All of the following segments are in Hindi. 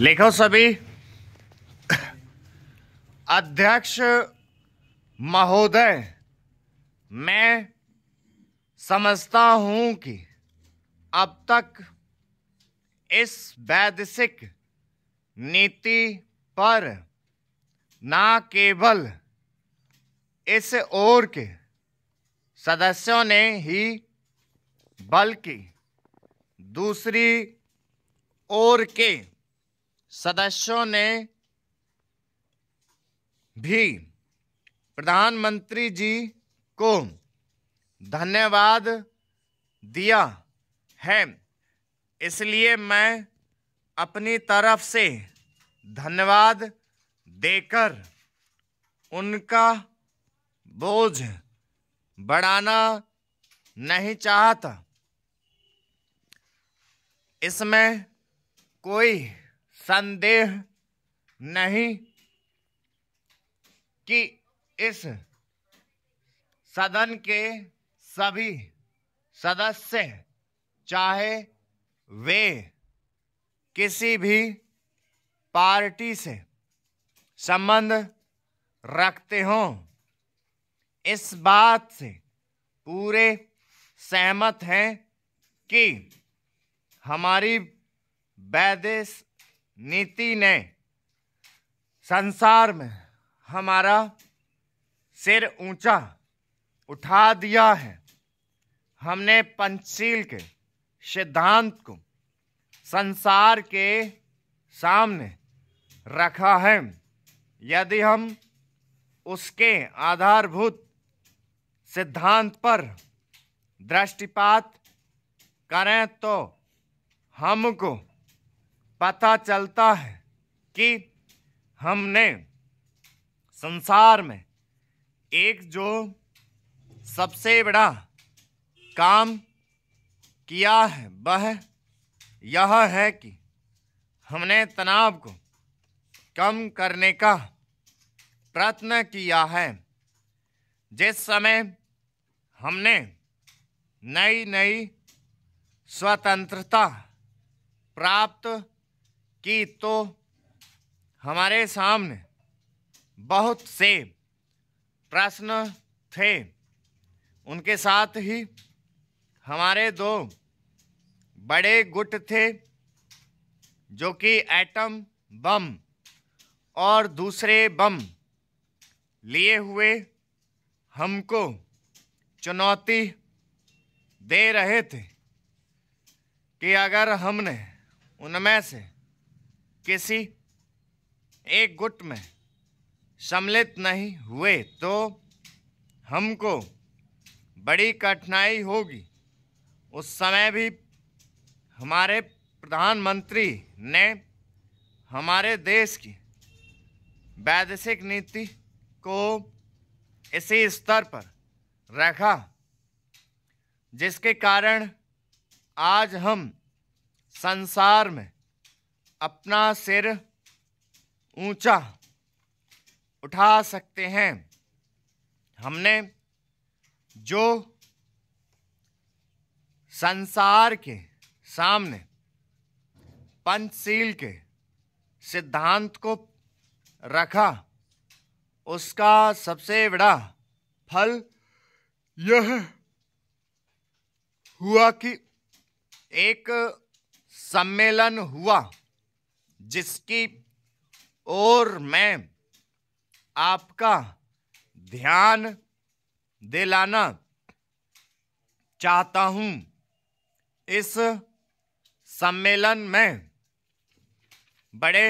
लिखो सभी अध्यक्ष महोदय मैं समझता हूं कि अब तक इस वैदेशिक नीति पर ना केवल इस ओर के सदस्यों ने ही बल्कि दूसरी ओर के सदस्यों ने भी प्रधानमंत्री जी को धन्यवाद दिया है इसलिए मैं अपनी तरफ से धन्यवाद देकर उनका बोझ बढ़ाना नहीं चाहता इसमें कोई संदेह नहीं कि इस सदन के सभी सदस्य चाहे वे किसी भी पार्टी से संबंध रखते हों इस बात से पूरे सहमत हैं कि हमारी वैदेश नीति ने संसार में हमारा सिर ऊंचा उठा दिया है हमने पंचशील के सिद्धांत को संसार के सामने रखा है यदि हम उसके आधारभूत सिद्धांत पर दृष्टिपात करें तो हमको पता चलता है कि हमने संसार में एक जो सबसे बड़ा काम किया है वह यह है कि हमने तनाव को कम करने का प्रयत्न किया है जिस समय हमने नई नई स्वतंत्रता प्राप्त कि तो हमारे सामने बहुत से प्रश्न थे उनके साथ ही हमारे दो बड़े गुट थे जो कि एटम बम और दूसरे बम लिए हुए हमको चुनौती दे रहे थे कि अगर हमने उनमें से किसी एक गुट में सम्मिलित नहीं हुए तो हमको बड़ी कठिनाई होगी उस समय भी हमारे प्रधानमंत्री ने हमारे देश की वैदेशिक नीति को इसी स्तर पर रखा जिसके कारण आज हम संसार में अपना सिर ऊंचा उठा सकते हैं हमने जो संसार के सामने पंचशील के सिद्धांत को रखा उसका सबसे बड़ा फल यह हुआ कि एक सम्मेलन हुआ जिसकी ओर मैं आपका ध्यान दिलाना चाहता हूं इस सम्मेलन में बड़े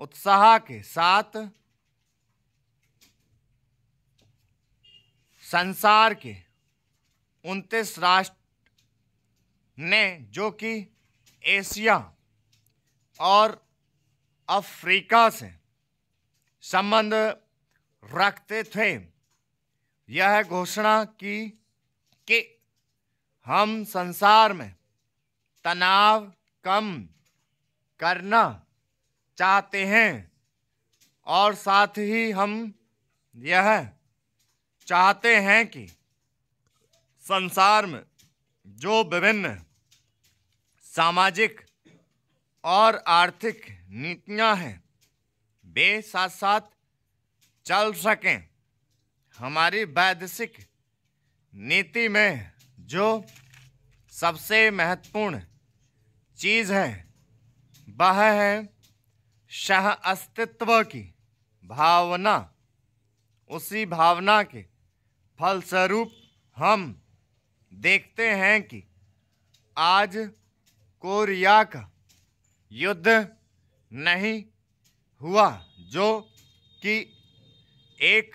उत्साह के साथ संसार के उनतीस राष्ट्र ने जो कि एशिया और अफ्रीका से संबंध रखते थे यह घोषणा की कि हम संसार में तनाव कम करना चाहते हैं और साथ ही हम यह चाहते हैं कि संसार में जो विभिन्न सामाजिक और आर्थिक नीतियां हैं वे साथ साथ चल सकें हमारी वैदेशिक नीति में जो सबसे महत्वपूर्ण चीज़ है वह है सह अस्तित्व की भावना उसी भावना के फलस्वरूप हम देखते हैं कि आज कोरिया का युद्ध नहीं हुआ जो कि एक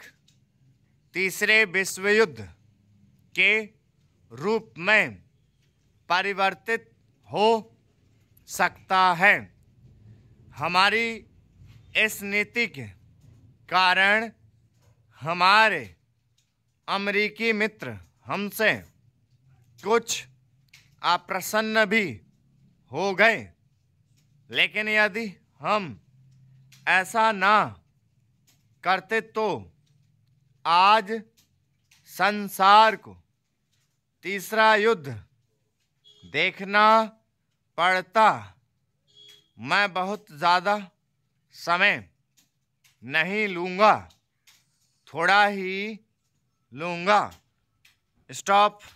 तीसरे विश्व युद्ध के रूप में परिवर्तित हो सकता है हमारी इस नीति के कारण हमारे अमरीकी मित्र हमसे कुछ अप्रसन्न भी हो गए लेकिन यदि हम ऐसा ना करते तो आज संसार को तीसरा युद्ध देखना पड़ता मैं बहुत ज़्यादा समय नहीं लूँगा थोड़ा ही लूँगा स्टॉप